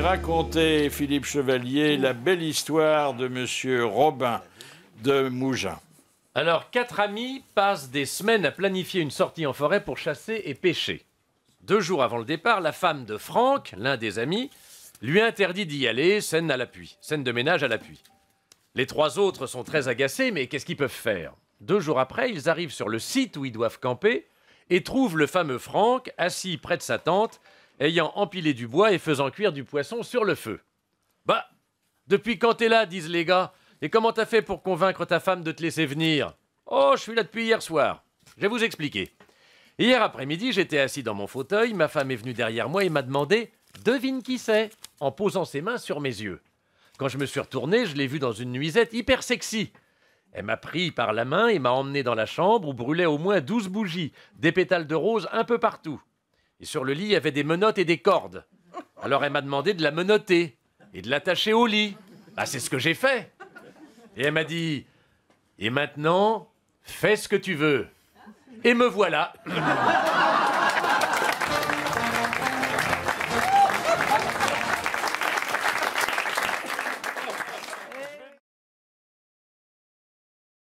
raconter, Philippe Chevalier, la belle histoire de Monsieur Robin de Mougins. Alors, quatre amis passent des semaines à planifier une sortie en forêt pour chasser et pêcher. Deux jours avant le départ, la femme de Franck, l'un des amis, lui interdit d'y aller, scène à l'appui, scène de ménage à l'appui. Les trois autres sont très agacés, mais qu'est-ce qu'ils peuvent faire Deux jours après, ils arrivent sur le site où ils doivent camper et trouvent le fameux Franck assis près de sa tente ayant empilé du bois et faisant cuire du poisson sur le feu. Bah, depuis quand t'es là, disent les gars, et comment t'as fait pour convaincre ta femme de te laisser venir Oh, je suis là depuis hier soir. Je vais vous expliquer. Hier après-midi, j'étais assis dans mon fauteuil, ma femme est venue derrière moi et m'a demandé Devine qui c'est en posant ses mains sur mes yeux. Quand je me suis retourné, je l'ai vue dans une nuisette hyper sexy. Elle m'a pris par la main et m'a emmené dans la chambre où brûlaient au moins douze bougies, des pétales de rose un peu partout. Et sur le lit, il y avait des menottes et des cordes. Alors elle m'a demandé de la menotter et de l'attacher au lit. Bah, c'est ce que j'ai fait. Et elle m'a dit Et maintenant, fais ce que tu veux. Et me voilà.